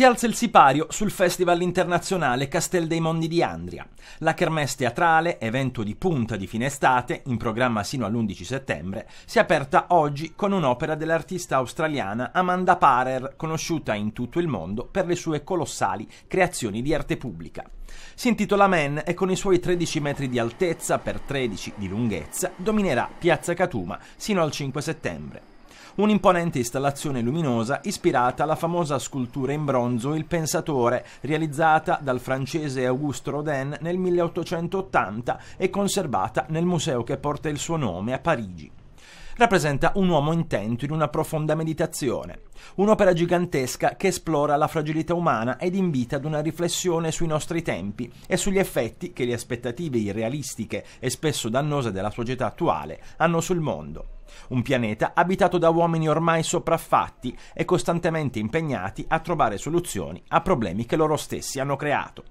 Si alza il sipario sul Festival internazionale Castel dei Mondi di Andria. La kermesse teatrale, evento di punta di fine estate, in programma sino all'11 settembre, si è aperta oggi con un'opera dell'artista australiana Amanda Parer, conosciuta in tutto il mondo per le sue colossali creazioni di arte pubblica. Si intitola Man e con i suoi 13 metri di altezza per 13 di lunghezza dominerà Piazza Catuma sino al 5 settembre un'imponente installazione luminosa ispirata alla famosa scultura in bronzo Il Pensatore, realizzata dal francese Auguste Rodin nel 1880 e conservata nel museo che porta il suo nome a Parigi rappresenta un uomo intento in una profonda meditazione, un'opera gigantesca che esplora la fragilità umana ed invita ad una riflessione sui nostri tempi e sugli effetti che le aspettative irrealistiche e spesso dannose della società attuale hanno sul mondo. Un pianeta abitato da uomini ormai sopraffatti e costantemente impegnati a trovare soluzioni a problemi che loro stessi hanno creato.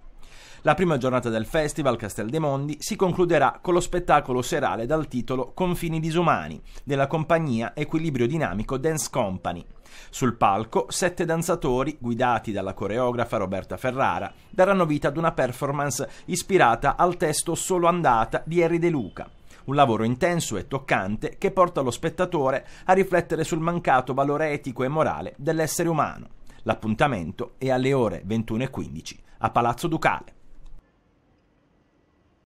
La prima giornata del festival Castel dei Mondi si concluderà con lo spettacolo serale dal titolo Confini disumani della compagnia Equilibrio Dinamico Dance Company. Sul palco, sette danzatori, guidati dalla coreografa Roberta Ferrara, daranno vita ad una performance ispirata al testo Solo andata di Harry De Luca, un lavoro intenso e toccante che porta lo spettatore a riflettere sul mancato valore etico e morale dell'essere umano. L'appuntamento è alle ore 21.15 a Palazzo Ducale.